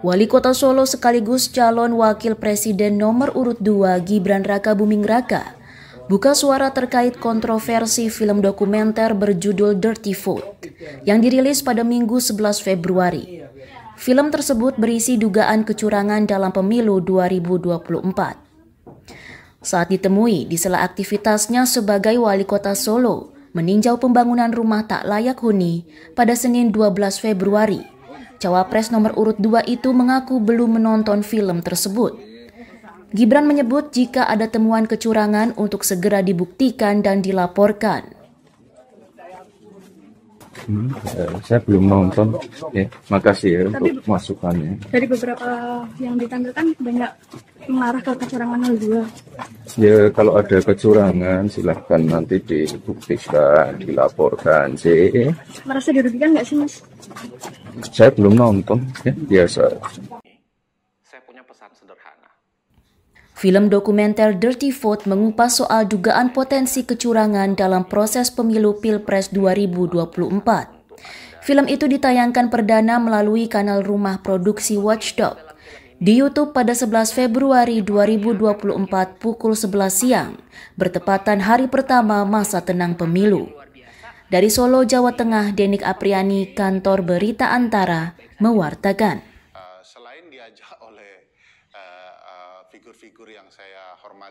Wali Kota Solo sekaligus calon wakil presiden nomor urut 2 Gibran Raka Buming Raka buka suara terkait kontroversi film dokumenter berjudul Dirty Food yang dirilis pada Minggu 11 Februari. Film tersebut berisi dugaan kecurangan dalam pemilu 2024. Saat ditemui di sela aktivitasnya sebagai wali kota Solo, meninjau pembangunan rumah tak layak huni pada Senin 12 Februari. Cawapres nomor urut 2 itu mengaku belum menonton film tersebut. Gibran menyebut jika ada temuan kecurangan untuk segera dibuktikan dan dilaporkan. Hmm, eh, saya belum nonton. Ya, makasih ya Tapi, untuk masukannya. Dari beberapa yang ditampilkan banyak mengarah ke kecurangan hal dua. Ya kalau ada kecurangan silahkan nanti dibuktikan, dilaporkan sih. Merasa dirugikan nggak sih mas? Saya belum nonton, ya biasa. Saya punya pesan sederhana. Film dokumenter Dirty Vote mengupas soal dugaan potensi kecurangan dalam proses pemilu Pilpres 2024. Film itu ditayangkan perdana melalui kanal rumah produksi Watchdog di YouTube pada 11 Februari 2024 pukul 11 siang, bertepatan hari pertama masa tenang pemilu. Dari Solo, Jawa Tengah, Denik Apriani, Kantor Berita Antara, mewartakan. Eh, selain diajak oleh eh, eh, figur-figur yang saya hormati,